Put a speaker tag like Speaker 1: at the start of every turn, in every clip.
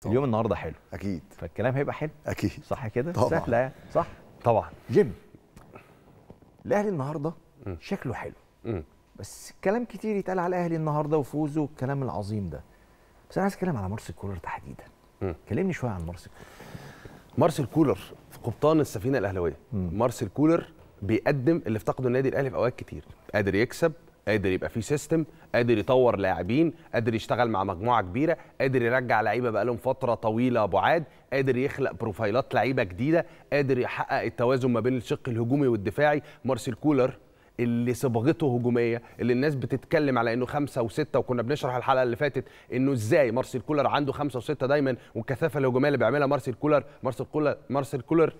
Speaker 1: طبعا. اليوم النهارده حلو اكيد فالكلام هيبقى حلو اكيد صح كده طبعا سهله يعني صح طبعا جيم الاهلي النهارده شكله حلو م. بس كلام كتير يتقال على الاهلي النهارده وفوزه والكلام العظيم ده بس انا عايز اتكلم على مارسيل كولر تحديدا كلمني شويه عن مارسيل كولر مارسيل كولر في قبطان السفينه الاهلاويه مارسيل كولر بيقدم اللي افتقده النادي الاهلي في اوقات كتير قادر يكسب قادر يبقى فيه سيستم قادر يطور لاعبين قادر يشتغل مع مجموعه كبيره قادر يرجع لعيبه بقى لهم فتره طويله بعاد قادر يخلق بروفايلات لعيبه جديده قادر يحقق التوازن ما بين الشق الهجومي والدفاعي مارسيل كولر اللي صبغته هجوميه اللي الناس بتتكلم على انه خمسة وستة وكنا بنشرح الحلقه اللي فاتت انه ازاي مارسيل كولر عنده خمسة وستة دايما والكثافه الهجوميه اللي بيعملها مارسيل كولر مارسيل كولر مارسيل كولر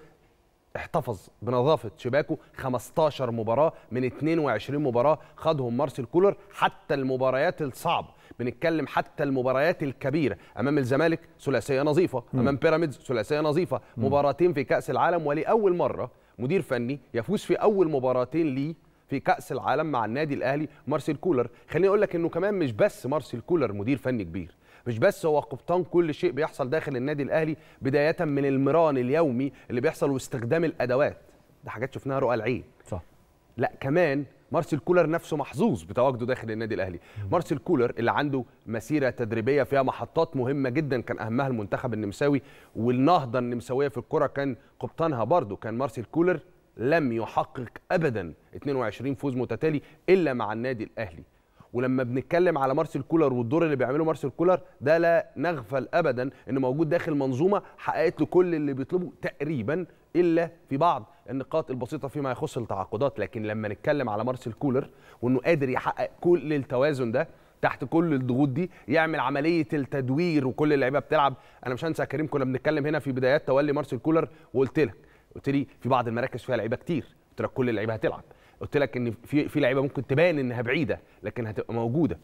Speaker 1: احتفظ بنظافه شباكه 15 مباراه من 22 مباراه خدهم مارسيل كولر حتى المباريات الصعبه بنتكلم حتى المباريات الكبيره امام الزمالك ثلاثيه نظيفه امام بيراميدز ثلاثيه نظيفه مباراتين في كاس العالم ولاول مره مدير فني يفوز في اول مباراتين ليه في كأس العالم مع النادي الأهلي مارسيل كولر خليني أقول لك أنه كمان مش بس مارسيل كولر مدير فني كبير مش بس هو قبطان كل شيء بيحصل داخل النادي الاهلي بدايه من المران اليومي اللي بيحصل واستخدام الادوات ده حاجات شفناها رؤى العين صح لا كمان مارسيل كولر نفسه محظوظ بتواجده داخل النادي الاهلي مارسيل كولر اللي عنده مسيره تدريبيه فيها محطات مهمه جدا كان اهمها المنتخب النمساوي والنهضه النمساويه في الكره كان قبطانها برضه كان مارسيل كولر لم يحقق ابدا 22 فوز متتالي الا مع النادي الاهلي ولما بنتكلم على مارسيل كولر والدور اللي بيعمله مارسيل كولر ده لا نغفل ابدا ان موجود داخل منظومه حققت له كل اللي بيطلبه تقريبا الا في بعض النقاط البسيطه فيما يخص التعاقدات لكن لما نتكلم على مارسيل كولر وانه قادر يحقق كل التوازن ده تحت كل الضغوط دي يعمل عمليه التدوير وكل اللعيبه بتلعب انا مش هنسى كريم كنا بنتكلم هنا في بدايات تولي مارسيل كولر وقلت لك قلت لي في بعض المراكز فيها لعيبه كتير قلت لك كل اللعيبه هتلعب قلت لك ان في في لعيبه ممكن تبان انها بعيده لكن هتبقى موجوده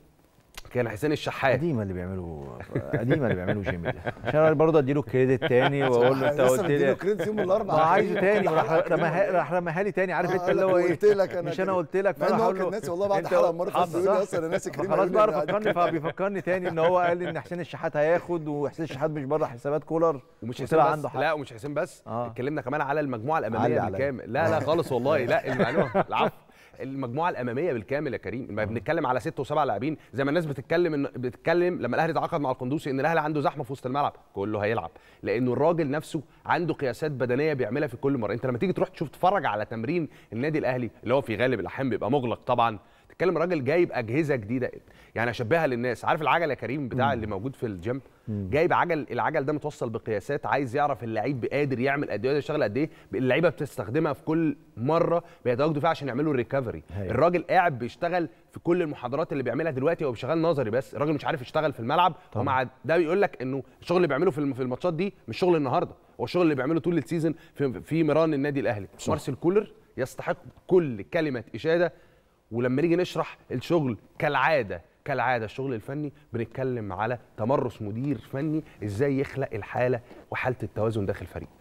Speaker 1: كان حسين الشحات قديمه اللي بيعملوا قديمه اللي بيعملوا جيمي ده عشان برضه اديله الكريدت تاني واقول له انت قلت لي اديله كريدت يوم الاربعاء عايزه تاني راح رماها راح رماها لي تاني عارف انت اللي هو ايه قلت لك انا مش انا قلت لك فانا هقول له ناسي والله بعد حلقه مره في يقول اصلا انا ناسي كريم خلاص بقى فكرني فبيفكرني تاني ان هو قال لي ان حسين الشحات هياخد وحسين الشحات مش بره حسابات كولر ومش حسين عنده حق لا ومش حسين بس آه. اتكلمنا كمان على المجموعه الاماميه بالكامل لا لا خالص والله لا المعلومه العفو المجموعه الاماميه بالكامل يا كريم ما بنتكلم على ست وسبع لاعبين زي ما الناس بتتكلم ان بتتكلم لما الاهلي تعاقد مع القندوسي ان الاهلي عنده زحمه في وسط الملعب كله هيلعب لانه الراجل نفسه عنده قياسات بدنيه بيعملها في كل مره انت لما تيجي تروح تشوف تتفرج على تمرين النادي الاهلي اللي هو في غالب الاحيان بيبقى مغلق طبعا بتكلم راجل جايب اجهزه جديده يعني اشبهها للناس عارف العجل يا كريم بتاع اللي موجود في الجيم جايب عجل العجل ده متوصل بقياسات عايز يعرف اللعيب قادر يعمل قد ايه يشتغل قد ايه اللعيبه بتستخدمها في كل مره بيتواجدوا فيها عشان يعملوا ريكفري الراجل قاعد بيشتغل في كل المحاضرات اللي بيعملها دلوقتي هو بيشتغل نظري بس الراجل مش عارف يشتغل في الملعب ومع ده بيقول لك انه الشغل اللي بيعمله في الماتشات دي مش شغل النهارده هو الشغل اللي بيعمله طول السيزون في, في مران النادي الاهلي مارسيل كولر يستحق كل كلمه اشاده ولما نيجي نشرح الشغل كالعاده كالعاده الشغل الفني بنتكلم على تمرس مدير فني ازاي يخلق الحاله وحاله التوازن داخل الفريق